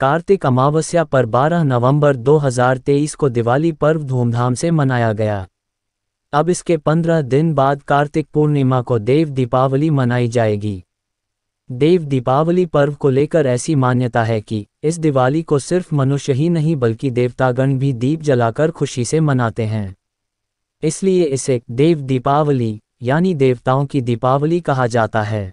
कार्तिक अमावस्या पर 12 नवंबर 2023 को दिवाली पर्व धूमधाम से मनाया गया अब इसके 15 दिन बाद कार्तिक पूर्णिमा को देव दीपावली मनाई जाएगी देव दीपावली पर्व को लेकर ऐसी मान्यता है कि इस दिवाली को सिर्फ मनुष्य ही नहीं बल्कि देवतागण भी दीप जलाकर खुशी से मनाते हैं इसलिए इसे देव दीपावली यानी देवताओं की दीपावली कहा जाता है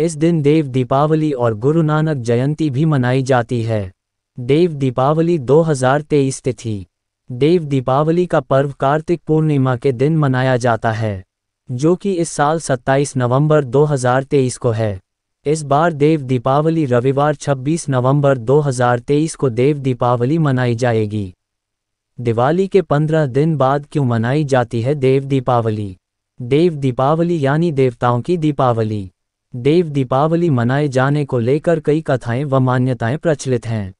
इस दिन देव दीपावली और गुरु नानक जयंती भी मनाई जाती है देव दीपावली 2023 तिथि देव दीपावली का पर्व कार्तिक पूर्णिमा के दिन मनाया जाता है जो कि इस साल 27 नवंबर 2023 को है इस बार देव दीपावली रविवार 26 नवंबर 2023 को देव दीपावली मनाई जाएगी दिवाली के 15 दिन बाद क्यों मनाई जाती है देव दीपावली देव दीपावली यानी देवताओं की दीपावली देव दीपावली मनाए जाने को लेकर कई कथाएं व मान्यताएं प्रचलित हैं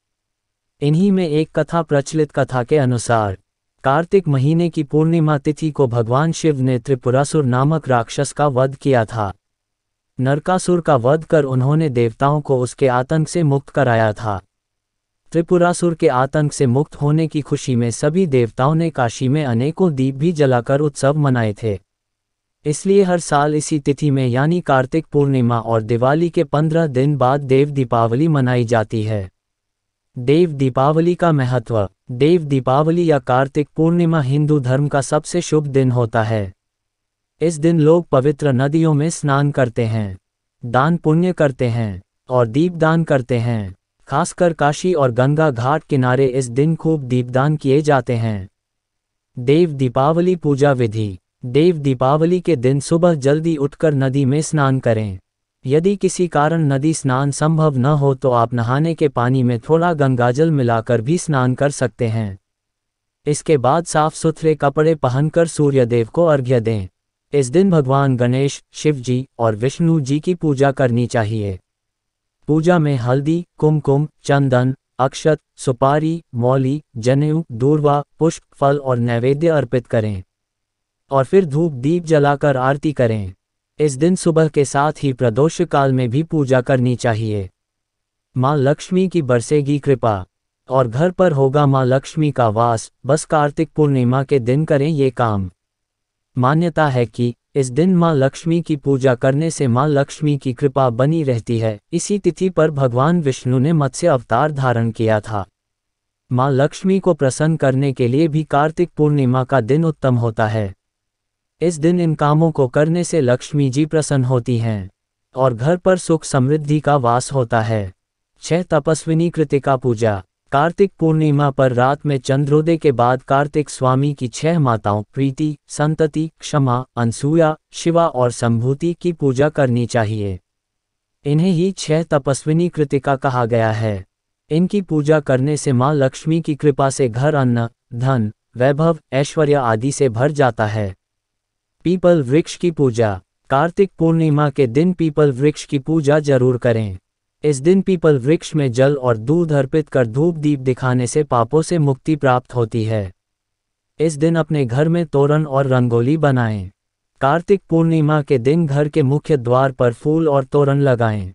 इन्हीं में एक कथा प्रचलित कथा के अनुसार कार्तिक महीने की पूर्णिमा तिथि को भगवान शिव ने त्रिपुरासुर नामक राक्षस का वध किया था नरकासुर का वध कर उन्होंने देवताओं को उसके आतंक से मुक्त कराया था त्रिपुरासुर के आतंक से मुक्त होने की खुशी में सभी देवताओं ने काशी में अनेकों दीप भी जलाकर उत्सव मनाए थे इसलिए हर साल इसी तिथि में यानी कार्तिक पूर्णिमा और दिवाली के पंद्रह दिन बाद देव दीपावली मनाई जाती है देव दीपावली का महत्व देव दीपावली या कार्तिक पूर्णिमा हिंदू धर्म का सबसे शुभ दिन होता है इस दिन लोग पवित्र नदियों में स्नान करते हैं दान पुण्य करते हैं और दीपदान करते हैं खासकर काशी और गंगा घाट किनारे इस दिन खूब दीपदान किए जाते हैं देव दीपावली पूजा विधि देव दीपावली के दिन सुबह जल्दी उठकर नदी में स्नान करें यदि किसी कारण नदी स्नान संभव न हो तो आप नहाने के पानी में थोड़ा गंगाजल मिलाकर भी स्नान कर सकते हैं इसके बाद साफ सुथरे कपड़े पहनकर सूर्यदेव को अर्घ्य दें इस दिन भगवान गणेश शिव जी और विष्णु जी की पूजा करनी चाहिए पूजा में हल्दी कुमकुम चंदन अक्षत सुपारी मौली जनेऊ दूरवा पुष्प फल और नैवेद्य अर्पित करें और फिर धूप दीप जलाकर आरती करें इस दिन सुबह के साथ ही प्रदोष काल में भी पूजा करनी चाहिए माँ लक्ष्मी की बरसेगी कृपा और घर पर होगा माँ लक्ष्मी का वास बस कार्तिक पूर्णिमा के दिन करें ये काम मान्यता है कि इस दिन माँ लक्ष्मी की पूजा करने से माँ लक्ष्मी की कृपा बनी रहती है इसी तिथि पर भगवान विष्णु ने मत्स्य अवतार धारण किया था माँ लक्ष्मी को प्रसन्न करने के लिए भी कार्तिक पूर्णिमा का दिन उत्तम होता है इस दिन इन कामों को करने से लक्ष्मी जी प्रसन्न होती हैं और घर पर सुख समृद्धि का वास होता है छह तपस्विनी कृतिका पूजा कार्तिक पूर्णिमा पर रात में चंद्रोदय के बाद कार्तिक स्वामी की छह माताओं प्रीति संतति क्षमा अनसुया शिवा और संभूति की पूजा करनी चाहिए इन्हें ही छह तपस्विनी कृतिका कहा गया है इनकी पूजा करने से मां लक्ष्मी की कृपा से घर अन्न धन वैभव ऐश्वर्य आदि से भर जाता है पीपल वृक्ष की पूजा कार्तिक पूर्णिमा के दिन पीपल वृक्ष की पूजा जरूर करें इस दिन पीपल वृक्ष में जल और दूध अर्पित कर धूप दीप दिखाने से पापों से मुक्ति प्राप्त होती है इस दिन अपने घर में तोरण और रंगोली बनाएं कार्तिक पूर्णिमा के दिन घर के मुख्य द्वार पर फूल और तोरण लगाएं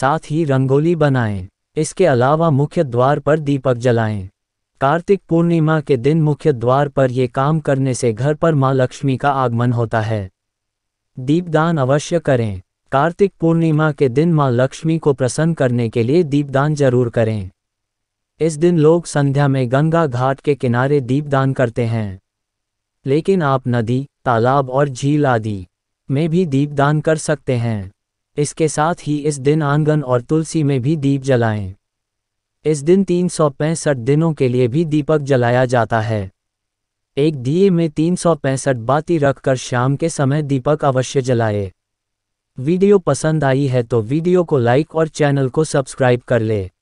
साथ ही रंगोली बनाएं इसके अलावा मुख्य द्वार पर दीपक जलाएं कार्तिक पूर्णिमा के दिन मुख्य द्वार पर ये काम करने से घर पर मां लक्ष्मी का आगमन होता है दीपदान अवश्य करें कार्तिक पूर्णिमा के दिन मां लक्ष्मी को प्रसन्न करने के लिए दीपदान जरूर करें इस दिन लोग संध्या में गंगा घाट के किनारे दीपदान करते हैं लेकिन आप नदी तालाब और झील आदि में भी दीपदान कर सकते हैं इसके साथ ही इस दिन आंगन और तुलसी में भी दीप जलाएं इस दिन तीन दिनों के लिए भी दीपक जलाया जाता है एक दिए में तीन बाती रखकर शाम के समय दीपक अवश्य जलाए वीडियो पसंद आई है तो वीडियो को लाइक और चैनल को सब्सक्राइब कर ले